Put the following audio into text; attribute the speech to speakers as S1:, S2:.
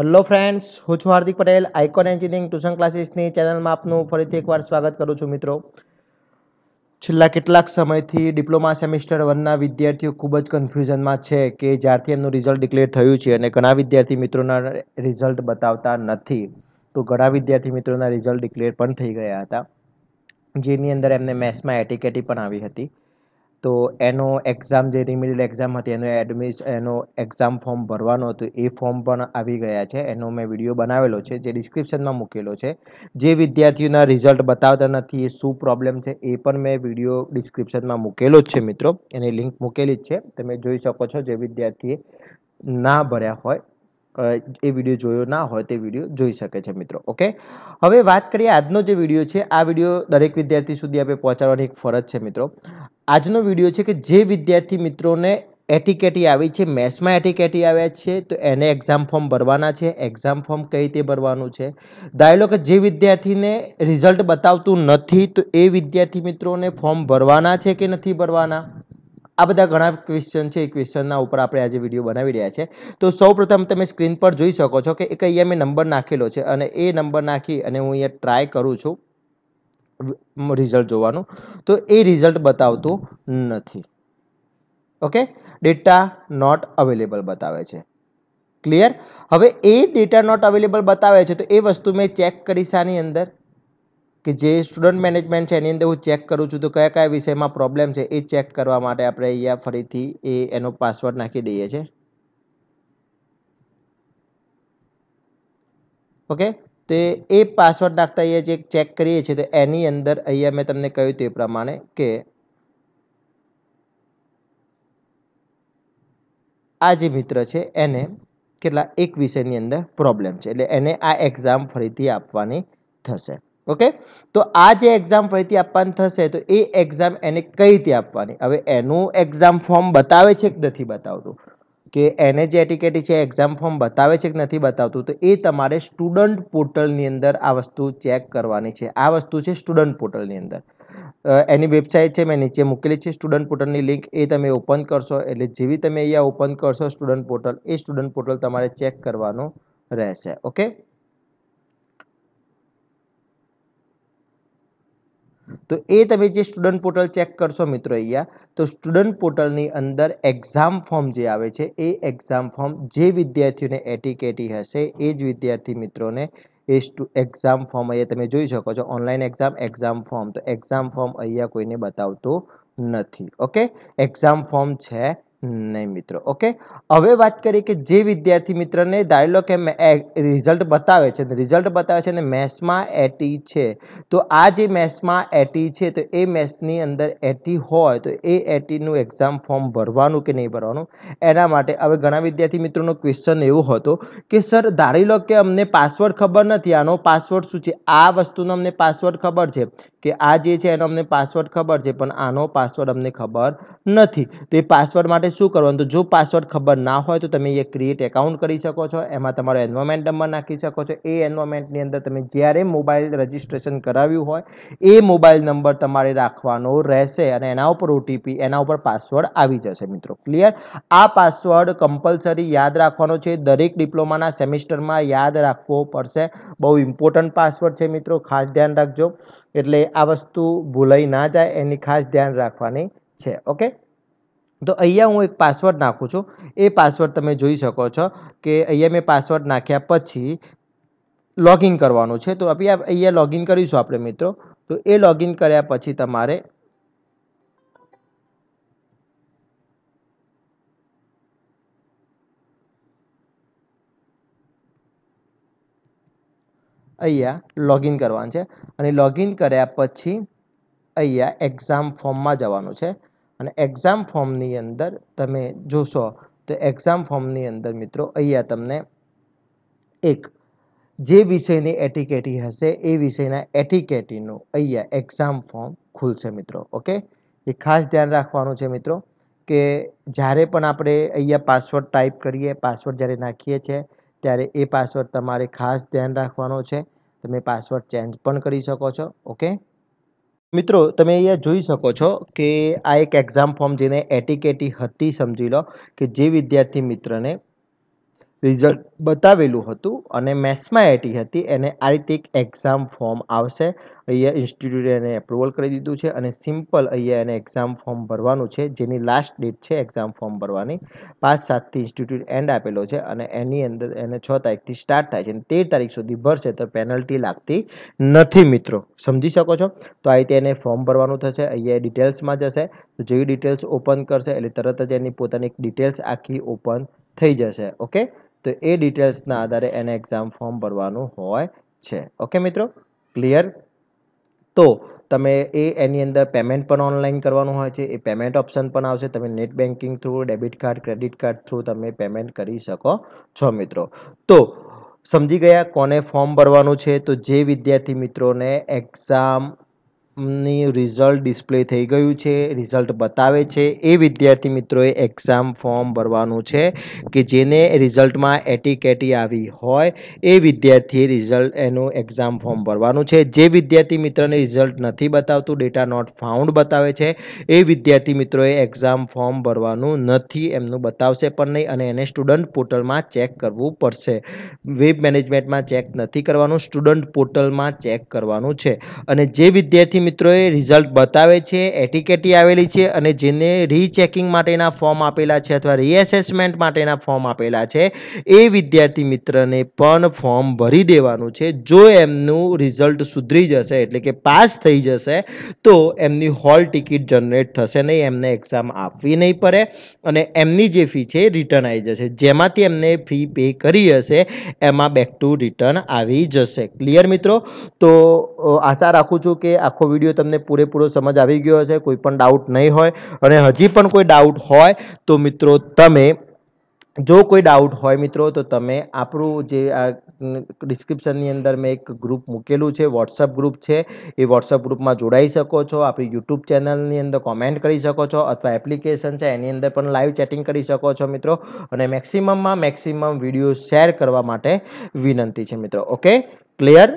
S1: hello friends હું છું Hardik Patel Icon engineering tuition ક્લાસીસની ચેનલમાં આપનું ફરીથી એકવાર સ્વાગત કરું છું મિત્રો છેલ્લા કેટલાક સમયથી ડિપ્લોમા સેમિસ્ટર વનના વિદ્યાર્થીઓ ખૂબ જ કન્ફ્યુઝનમાં છે કે જ્યારથી એમનું રિઝલ્ટ ડિક્લેર થયું છે અને ઘણા વિદ્યાર્થી મિત્રોના રિઝલ્ટ બતાવતા નથી તો ઘણા વિદ્યાર્થી મિત્રોના રિઝલ્ટ ડિક્લેર પણ થઈ ગયા હતા જેની અંદર એમને મેથ્સમાં એટીકેટી પણ આવી હતી તો એનો એક્ઝામ જે રિમિડિયલ એક્ઝામ હતી એનો એડમિશ એનો એક્ઝામ ફોર્મ ભરવાનું હતું એ ફોર્મ પણ આવી ગયા છે એનો મેં વિડીયો બનાવેલો છે જે ડિસ્ક્રિપ્શનમાં મૂકેલો છે જે વિદ્યાર્થીઓના રિઝલ્ટ બતાવતા નથી એ શું પ્રોબ્લેમ છે એ પણ મેં વિડીયો ડિસ્ક્રિપ્શનમાં મૂકેલો જ છે મિત્રો એની લિંક મૂકેલી જ છે તમે જોઈ શકો છો જે વિદ્યાર્થીએ ના ભર્યા હોય એ વિડીયો જોયો ના હોય તે વિડીયો જોઈ શકે છે મિત્રો ઓકે હવે વાત કરીએ આજનો જે વિડીયો છે આ વિડીયો દરેક વિદ્યાર્થી સુધી આપણે પહોંચાડવાની એક ફરજ છે મિત્રો આજનો વિડીયો છે કે જે વિદ્યાર્થી મિત્રોને એટીકેટી આવી છે મેથ્સમાં એટીકેટી આવ્યા છે તો એને એક્ઝામ ફોર્મ ભરવાના છે એક્ઝામ ફોર્મ કઈ રીતે ભરવાનું છે દાખલો કે જે વિદ્યાર્થીને રિઝલ્ટ બતાવતું નથી તો એ વિદ્યાર્થી મિત્રોને ફોર્મ ભરવાના છે કે નથી ભરવાના આ બધા ઘણા ક્વેશ્ચન છે એ ક્વેશ્ચનના ઉપર આપણે આજે વિડીયો બનાવી રહ્યા છે તો સૌપ્રથમ તમે સ્ક્રીન પર જોઈ શકો છો કે એક અહીંયા મેં નંબર નાખેલો છે અને એ નંબર નાખી અને હું અહીંયા ટ્રાય કરું છું રિઝલ્ટ જોવાનું તો એ રિઝલ્ટ બતાવતું નથી ઓકે ડેટા નોટ અવેલેબલ બતાવે છે ક્લિયર હવે એ ડેટા નોટ અવેલેબલ બતાવે છે તો એ વસ્તુ મેં ચેક કરીશ આની અંદર કે જે સ્ટુડન્ટ મેનેજમેન્ટ છે એની અંદર હું ચેક કરું છું તો કયા કયા વિષયમાં પ્રોબ્લેમ છે એ ચેક કરવા માટે આપણે અહીંયા ફરીથી એ એનો પાસવર્ડ નાખી દઈએ છીએ ઓકે તે એ પાસવર્ડ નાખતા અહીંયા જે ચેક કરીએ છીએ તો એની અંદર અહીંયા મેં તમને કહ્યું એ પ્રમાણે કે આ જે મિત્ર છે એને કેટલા એક વિષયની અંદર પ્રોબ્લેમ છે એટલે એને આ એક્ઝામ ફરીથી આપવાની થશે ઓકે તો આ જે એક્ઝામ ફરીથી આપવાની થશે તો એ એક્ઝામ એને કઈ રીતે આપવાની હવે એનું એક્ઝામ ફોર્મ બતાવે છે કે નથી બતાવતું કે એને જે એટીકેટી છે એક્ઝામ ફોર્મ બતાવે છે કે નથી બતાવતું તો એ તમારે સ્ટુડન્ટ પોર્ટલની અંદર આ વસ્તુ ચેક કરવાની છે આ વસ્તુ છે સ્ટુડન્ટ પોર્ટલની અંદર એની વેબસાઇટ છે મેં નીચે મૂકેલી છે સ્ટુડન્ટ પોર્ટલની લિંક એ તમે ઓપન કરશો એટલે જેવી તમે અહીંયા ઓપન કરશો સ્ટુડન્ટ પોર્ટલ એ સ્ટુડન્ટ પોર્ટલ તમારે ચેક કરવાનું રહેશે ઓકે તો એ તમે જે સ્ટુડન્ટ પોર્ટલ ચેક કરશો મિત્રો અહીંયા તો સ્ટુડન્ટ પોર્ટલની અંદર એક્ઝામ ફોર્મ જે આવે છે એ એક્ઝામ ફોર્મ જે વિદ્યાર્થીઓને એટીકેટી હશે એ જ વિદ્યાર્થી મિત્રોને એ એક્ઝામ ફોર્મ અહીંયા તમે જોઈ શકો છો ઓનલાઈન એક્ઝામ એક્ઝામ ફોર્મ તો એક્ઝામ ફોર્મ અહીંયા કોઈને બતાવતું નથી ઓકે એક્ઝામ ફોર્મ છે નહીં મિત્રો ઓકે હવે વાત કરીએ કે જે વિદ્યાર્થી મિત્રને ધારી લો કે રિઝલ્ટ બતાવે છે રિઝલ્ટ બતાવે છે અને મેથ્સમાં એટી છે તો આ જે મેથ્સમાં એટી છે તો એ મેથ્સની અંદર એટી હોય તો એ એટીનું એક્ઝામ ફોર્મ ભરવાનું કે નહીં ભરવાનું એના માટે હવે ઘણા વિદ્યાર્થી મિત્રોનો ક્વેશ્ચન એવો હતો કે સર ધારી લો કે અમને પાસવર્ડ ખબર નથી આનો પાસવર્ડ શું છે આ વસ્તુનો અમને પાસવર્ડ ખબર છે કે આ જે છે એનો અમને પાસવર્ડ ખબર છે પણ આનો પાસવર્ડ અમને ખબર નથી તો એ પાસવર્ડ માટે શું કરવાનું તો જો પાસવર્ડ ખબર ના હોય તો તમે એ ક્રિએટ એકાઉન્ટ કરી શકો છો એમાં તમારો એન્વાયરમેન્ટ નંબર નાખી શકો છો એ એન્વાયરમેન્ટની અંદર તમે જ્યારે મોબાઈલ રજિસ્ટ્રેશન કરાવ્યું હોય એ મોબાઈલ નંબર તમારે રાખવાનો રહેશે અને એના ઉપર ઓટીપી એના ઉપર પાસવર્ડ આવી જશે મિત્રો ક્લિયર આ પાસવર્ડ કમ્પલસરી યાદ રાખવાનો છે દરેક ડિપ્લોમાના સેમિસ્ટરમાં યાદ રાખવો પડશે બહુ ઇમ્પોર્ટન્ટ પાસવર્ડ છે મિત્રો ખાસ ધ્યાન રાખજો એટલે આ વસ્તુ ભૂલાઈ ના જાય એની ખાસ ધ્યાન રાખવાની છે ઓકે તો અહીંયા હું એક પાસવર્ડ નાખું છું એ પાસવર્ડ તમે જોઈ શકો છો કે અહીંયા મેં પાસવર્ડ નાખ્યા પછી લોગિન કરવાનું છે તો આપણે અહીંયા લોગિન કરીશું આપણે મિત્રો તો એ લોગિન કર્યા પછી તમારે અહીંયા લોગિન કરવાનું છે અને લોગિન કર્યા પછી અહીંયા એક્ઝામ ફોર્મમાં જવાનું છે અને એક્ઝામ ફોર્મની અંદર તમે જોશો તો એક્ઝામ ફોર્મની અંદર મિત્રો અહીંયા તમને એક જે વિષયની એટીકેટી હશે એ વિષયના એટીકેટીનું અહીંયા એક્ઝામ ફોર્મ ખુલશે મિત્રો ઓકે એ ખાસ ધ્યાન રાખવાનું છે મિત્રો કે જ્યારે પણ આપણે અહીંયા પાસવર્ડ ટાઈપ કરીએ પાસવર્ડ જ્યારે નાખીએ છીએ ત્યારે એ પાસવર્ડ તમારે ખાસ ધ્યાન રાખવાનો છે તમે પાસવર્ડ ચેન્જ પણ કરી શકો છો ઓકે મિત્રો તમે અહીંયા જોઈ શકો છો કે આ એક એક્ઝામ ફોર્મ જેને એટીકેટી હતી સમજી લો કે જે વિદ્યાર્થી મિત્રને રિઝલ્ટ બતાવેલું હતું અને મેથ્સમાં એટી હતી એને આ રીતે એક એક્ઝામ ફોર્મ આવશે અહીંયા ઇન્સ્ટિટ્યૂટે એને એપ્રુવલ કરી દીધું છે અને સિમ્પલ અહીંયા એને એક્ઝામ ફોર્મ ભરવાનું છે જેની લાસ્ટ ડેટ છે એક્ઝામ ફોર્મ ભરવાની પાંચ સાતથી ઇન્સ્ટિટ્યૂટ એન્ડ આપેલો છે અને એની અંદર એને છ તારીખથી સ્ટાર્ટ થાય છે અને તેર તારીખ સુધી ભરશે તો પેનલ્ટી લાગતી નથી મિત્રો સમજી શકો છો તો આ રીતે એને ફોર્મ ભરવાનું થશે અહીંયા ડિટેલ્સમાં જશે તો જેવી ડિટેલ્સ ઓપન કરશે એટલે તરત જ એની પોતાની ડિટેલ્સ આખી ઓપન થઈ જશે ઓકે તો એ ડિટેલ્સના આધારે એને એક્ઝામ ફોર્મ ભરવાનું હોય છે ઓકે મિત્રો ક્લિયર તો તમે એ એની અંદર પેમેન્ટ પણ ઓનલાઈન કરવાનું હોય છે એ પેમેન્ટ ઓપ્શન પણ આવશે તમે net banking through debit card credit card through તમે પેમેન્ટ કરી શકો છો મિત્રો તો સમજી ગયા કોને ફોર્મ ભરવાનું છે તો જે વિદ્યાર્થી મિત્રોને એક્ઝામ ની રિઝલ્ટ ડિસ્પ્લે થઈ ગયું છે રિઝલ્ટ બતાવે છે એ વિદ્યાર્થી મિત્રોએ એક્ઝામ ફોર્મ ભરવાનું છે કે જેને રિઝલ્ટમાં એટીકેટી આવી હોય એ વિદ્યાર્થીએ રિઝલ્ટ એનું એક્ઝામ ફોર્મ ભરવાનું છે જે વિદ્યાર્થી મિત્રને રિઝલ્ટ નથી બતાવતું ડેટા નોટ ફાઉન્ડ બતાવે છે એ વિદ્યાર્થી મિત્રોએ એક્ઝામ ફોર્મ ભરવાનું નથી એમનું બતાવશે પણ નહીં અને એને સ્ટુડન્ટ પોર્ટલમાં ચેક કરવું પડશે વેબ મેનેજમેન્ટમાં ચેક નથી કરવાનું સ્ટુડન્ટ પોર્ટલમાં ચેક કરવાનું છે અને જે વિદ્યાર્થી મિત્રોએ રિઝલ્ટ બતાવે છે એટીકેટી આવેલી છે અને જેને રીચેકિંગ માટેના ફોર્મ આપેલા છે અથવા રીએસેસમેન્ટ માટેના ફોર્મ આપેલા છે એ વિદ્યાર્થી મિત્રને પણ ફોર્મ ભરી દેવાનું છે જો એમનું રિઝલ્ટ સુધરી જશે એટલે કે પાસ થઈ જશે તો એમની હોલ ટિકિટ જનરેટ થશે નહીં એમને એક્ઝામ આપવી નહીં પડે અને એમની જે ફી છે રિટર્ન આવી જશે જેમાંથી એમને ફી પે કરી હશે એમાં બેક ટુ રિટર્ન આવી જશે ક્લિયર મિત્રો તો આશા રાખું છું કે આખો વિડીયો તમને પૂરેપૂરો સમજ આવી ગયો હશે કોઈ પણ ડાઉટ નહીં હોય અને હજી પણ કોઈ ડાઉટ હોય તો મિત્રો તમે જો કોઈ ડાઉટ હોય મિત્રો તો તમે આપણું જે આ ડિસ્ક્રિપ્શનની અંદર મેં એક ગ્રુપ મૂકેલું છે વોટ્સઅપ ગ્રુપ છે એ વોટ્સઅપ ગ્રુપમાં જોડાઈ શકો છો આપણી યુટ્યુબ ચેનલની અંદર કોમેન્ટ કરી શકો છો અથવા એપ્લિકેશન છે એની અંદર પણ લાઈવ ચેટિંગ કરી શકો છો મિત્રો અને મેક્સિમમમાં મેક્સિમમ વિડીયો શેર કરવા માટે વિનંતી છે મિત્રો ઓકે ક્લિયર